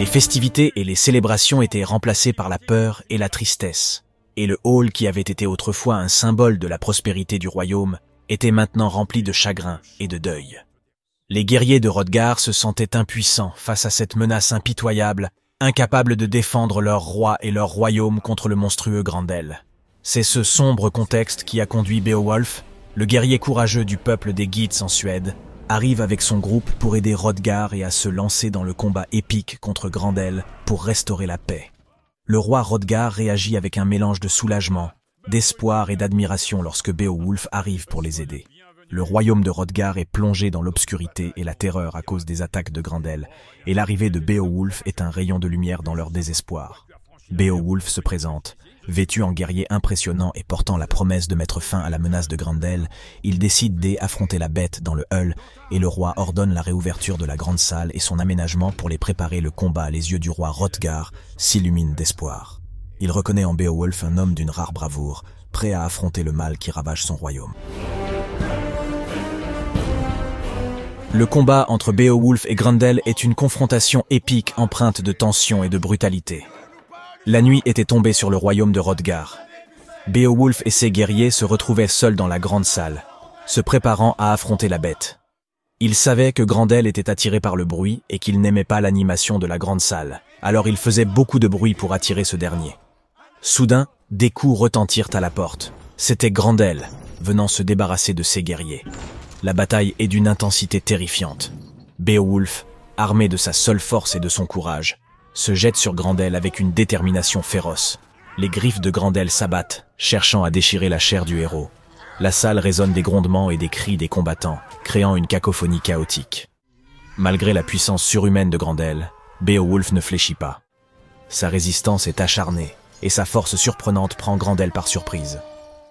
Les festivités et les célébrations étaient remplacées par la peur et la tristesse, et le hall qui avait été autrefois un symbole de la prospérité du royaume était maintenant rempli de chagrin et de deuil. Les guerriers de Rodgar se sentaient impuissants face à cette menace impitoyable, incapables de défendre leur roi et leur royaume contre le monstrueux Grandel. C'est ce sombre contexte qui a conduit Beowulf, le guerrier courageux du peuple des guides en Suède, arrive avec son groupe pour aider Rodgar et à se lancer dans le combat épique contre Grandel pour restaurer la paix. Le roi Rodgar réagit avec un mélange de soulagement, d'espoir et d'admiration lorsque Beowulf arrive pour les aider. Le royaume de Rodgar est plongé dans l'obscurité et la terreur à cause des attaques de Grandel, et l'arrivée de Beowulf est un rayon de lumière dans leur désespoir. Beowulf se présente. Vêtu en guerrier impressionnant et portant la promesse de mettre fin à la menace de Grendel, il décide d'affronter la bête dans le Hull et le roi ordonne la réouverture de la grande salle et son aménagement pour les préparer le combat. Les yeux du roi Hrothgar s'illuminent d'espoir. Il reconnaît en Beowulf un homme d'une rare bravoure, prêt à affronter le mal qui ravage son royaume. Le combat entre Beowulf et Grendel est une confrontation épique empreinte de tension et de brutalité. La nuit était tombée sur le royaume de Rodgar. Beowulf et ses guerriers se retrouvaient seuls dans la grande salle, se préparant à affronter la bête. Ils savaient que Grandel était attiré par le bruit et qu'il n'aimait pas l'animation de la grande salle, alors ils faisait beaucoup de bruit pour attirer ce dernier. Soudain, des coups retentirent à la porte. C'était Grandel, venant se débarrasser de ses guerriers. La bataille est d'une intensité terrifiante. Beowulf, armé de sa seule force et de son courage, se jette sur Grandel avec une détermination féroce. Les griffes de Grandel s'abattent, cherchant à déchirer la chair du héros. La salle résonne des grondements et des cris des combattants, créant une cacophonie chaotique. Malgré la puissance surhumaine de Grandel, Beowulf ne fléchit pas. Sa résistance est acharnée, et sa force surprenante prend Grandel par surprise.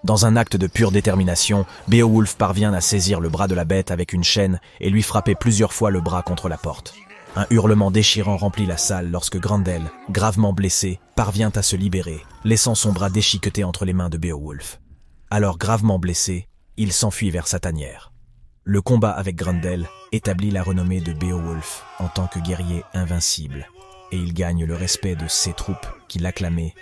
Dans un acte de pure détermination, Beowulf parvient à saisir le bras de la bête avec une chaîne et lui frapper plusieurs fois le bras contre la porte. Un hurlement déchirant remplit la salle lorsque Grandel, gravement blessé, parvient à se libérer, laissant son bras déchiqueté entre les mains de Beowulf. Alors gravement blessé, il s'enfuit vers sa tanière. Le combat avec Grandel établit la renommée de Beowulf en tant que guerrier invincible, et il gagne le respect de ses troupes qui l'acclamaient